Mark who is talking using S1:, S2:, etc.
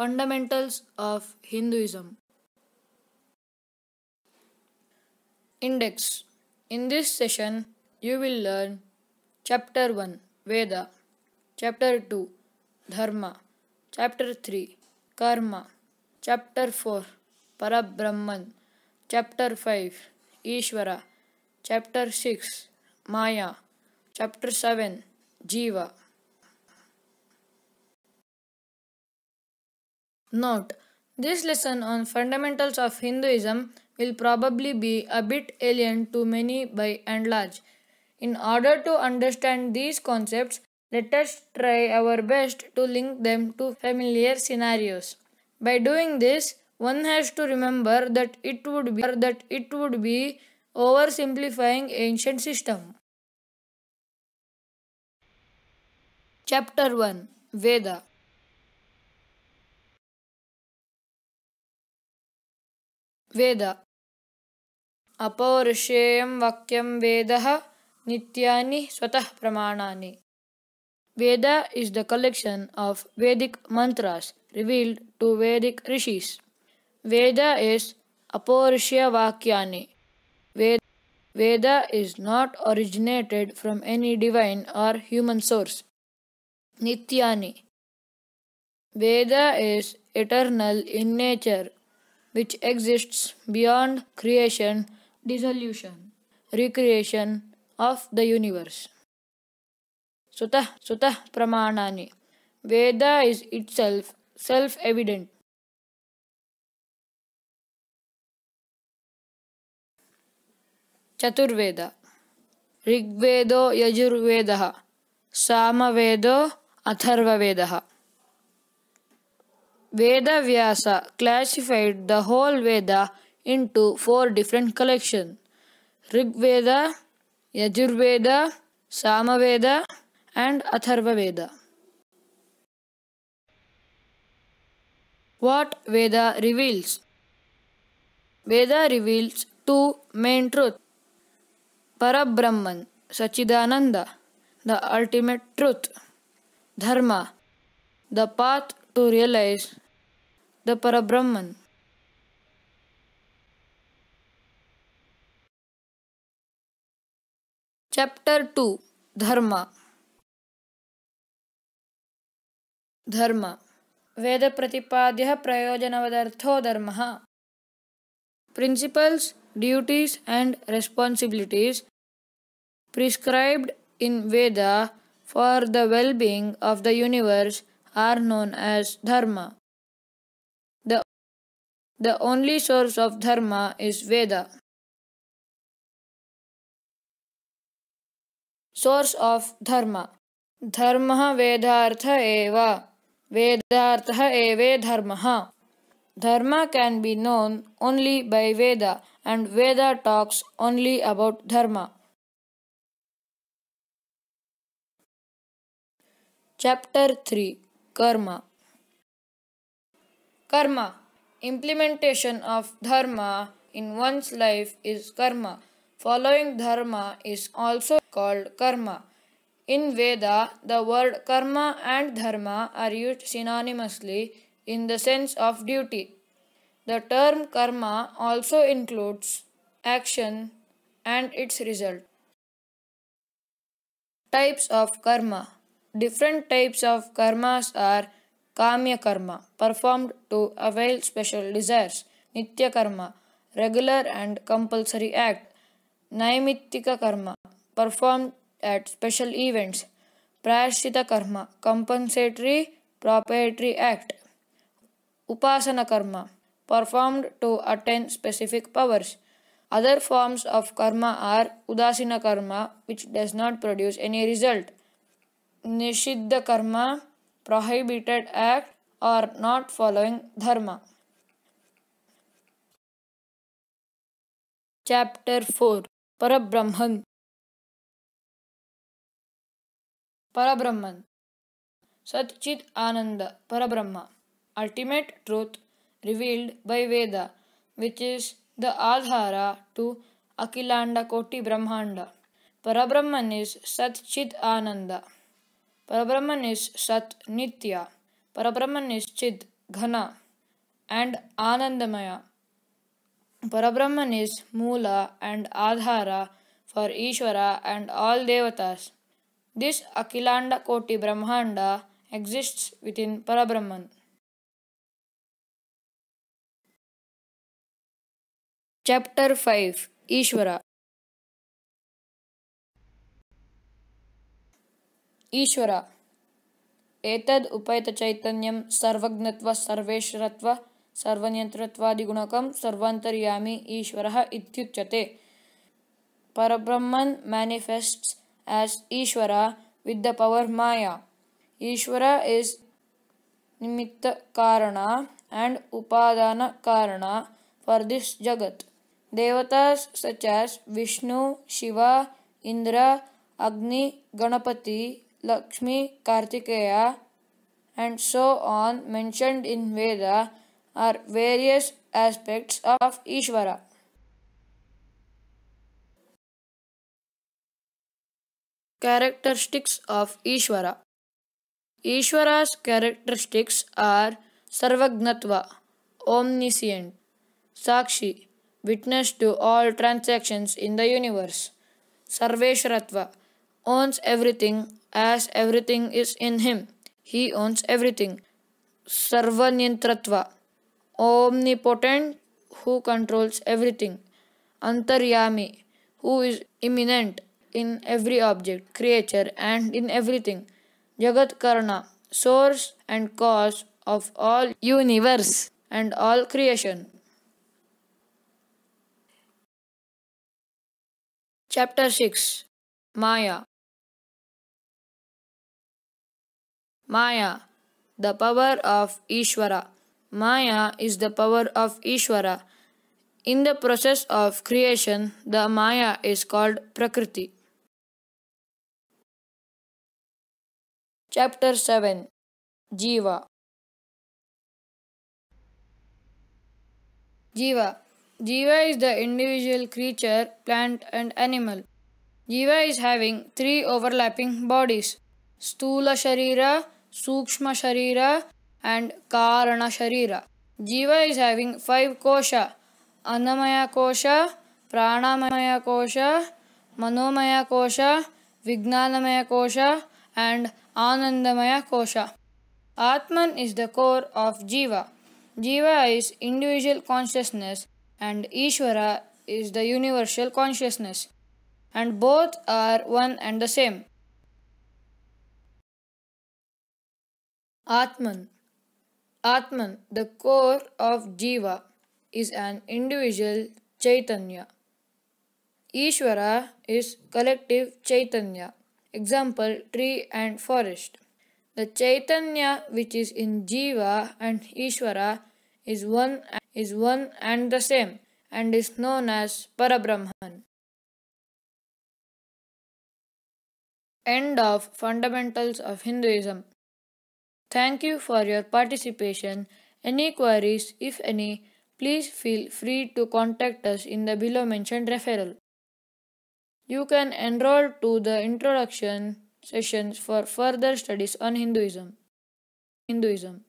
S1: Fundamentals of Hinduism Index In this session, you will learn Chapter 1 Veda, Chapter 2 Dharma, Chapter 3 Karma, Chapter 4 Parabrahman, Chapter 5 Ishvara, Chapter 6 Maya, Chapter 7 Jiva. Note This lesson on fundamentals of Hinduism will probably be a bit alien to many by and large. In order to understand these concepts, let us try our best to link them to familiar scenarios. By doing this, one has to remember that it would be that it would be oversimplifying ancient system. Chapter 1 Veda Veda, अपौरुषेयं वाक्यं वेदः नित्यानि स्वतः प्रमाणानि Veda is the collection of Vedic mantras revealed to Vedic rishis. Veda is aporushya vakyani. Veda, Veda is not originated from any divine or human source. Nityani. Veda is eternal in nature which exists beyond creation, dissolution, recreation of the universe. Sutah Sutah Pramanani Veda is itself self evident. Chaturveda, ऋग्वेदो यजुर्वेदः सामवेदो अथर्ववेदः Veda Vyasa classified the whole Veda into four different collections Rig Veda, Yajur Veda, Samaveda, and Atharva Veda. What Veda reveals? Veda reveals two main truths Parabrahman, Sachidananda, the ultimate truth, Dharma, the path to realize the Parabrahman. Chapter 2 Dharma Dharma धर्म वेदप्रतिपाद्यः प्रयोजनवदर्थो Dharma principles, duties and responsibilities prescribed in Veda for the well-being of the universe are known as dharma. The, the only source of dharma is Veda. Source of dharma. Dharma Vedartha eva. Vedartha eva dharma. Dharma can be known only by Veda and Veda talks only about dharma. Chapter 3 Karma. Karma. Implementation of dharma in one's life is karma. Following dharma is also called karma. In Veda, the word karma and dharma are used synonymously in the sense of duty. The term karma also includes action and its result. Types of karma Different types of karmas are Kamya karma, performed to avail special desires, Nitya karma, regular and compulsory act, Naimittika karma, performed at special events, Prashita karma, compensatory proprietary act, Upasana karma, performed to attain specific powers. Other forms of karma are Udasina karma, which does not produce any result. निषिद्ध कर्म prohibited act or not following dharma. Chapter 4 Parabrahman Parabrahman Satchit Ananda Parabrahma Ultimate truth revealed by Veda which is the Adhara to Akilanda Koti Brahmanda Parabrahman is Satchit Ananda Parabrahman is Sat Nitya. Parabrahman is Chid Ghana and Anandamaya. Parabrahman is Mula and Adhara for Ishvara and all Devatas. This Akilanda Koti Brahmanda exists within Parabrahman. Chapter 5 Ishvara ईश्वर एतद् उपैत चैतन्यं सर्वज्ञत्व सर्वेश्वरत्व सर्वनियंत्रत्वादिगुणकं सर्वांतर्यामी ईश्वरः इत्युच्यते Parabrahman manifests as Ishvara with the power maya Ishvara is nimitta karana and upadana karana for this jagat देवताज such as Vishnu Shiva Indra Agni Ganapati Lakshmi, Kartikeya, and so on mentioned in Veda are various aspects of Ishvara. Characteristics of Ishvara Ishvara's characteristics are Sarvagnatva, omniscient, Sakshi, witness to all transactions in the universe, Sarveshratva, owns everything as everything is in him. He owns everything. Sarvaniyantrattva, omnipotent, who controls everything. Antaryami, who is immanent in every object, creature, and in everything. Jagat Karna, source and cause of all universe and all creation. Chapter 6 Maya Maya, the power of Ishvara. Maya is the power of Ishvara. In the process of creation, the Maya is called Prakriti. Chapter 7 Jiva Jiva Jiva is the individual creature, plant and animal. Jiva is having three overlapping bodies. Stula Sharira, सूक्ष्म शरीर and कारण शरीर जीव is having five कोश अन्नमय कोश प्राणमय कोश मनोमय कोश विज्ञानमय कोश एंड आनंदमय कोश आत्मन is the core of jiva jiva is individual consciousness and Ishvara is the universal consciousness and both are one and the same Atman. Atman, the core of Jiva, is an individual Chaitanya. Ishvara is collective Chaitanya. Example, tree and forest. The Chaitanya which is in Jiva and Ishvara is one, is one and the same and is known as Parabrahman. End of Fundamentals of Hinduism Thank you for your participation. Any queries, if any, please feel free to contact us in the below mentioned referral. You can enroll to the introduction sessions for further studies on Hinduism. Hinduism.